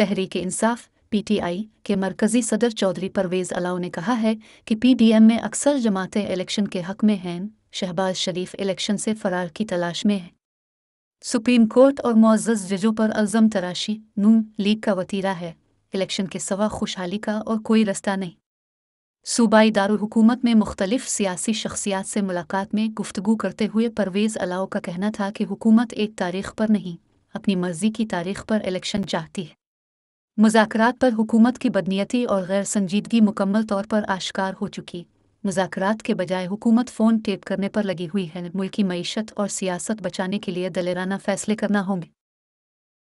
तहरीक इंसाफ PTI के मरकजी सदर चौधरी परवेज अलाउ ने कहा है कि पीडीएम में अक्सर जमातें इलेक्शन के हक में हैं शहबाज शरीफ इलेक्शन से फरार की तलाश में है सुप्रीम कोर्ट और मुआज़ जजों पर अल्ज़म तराशी नून लीग का वतीरा है इलेक्शन के सवा खुशहाली का और कोई रास्ता नहीं सूबाई दारकूमत में मुख्तलिफ सियासी शख्सियात से मुलाकात में गुफ्तगु करते हुए परवेज़ अलाओ का कहना था कि हुकूमत एक तारीख पर नहीं अपनी मर्जी की तारीख पर इलेक्शन चाहती है मुजाकर पर हुकूमत की बदनीयती और गैर संजीदगी मुकम्मल तौर पर आश्कार हो चुकी मुजाकर के बजाय हुकूमत फ़ोन टेप करने पर लगी हुई है मुल्की मीशत और सियासत बचाने के लिए दलेराना फैसले करना होंगे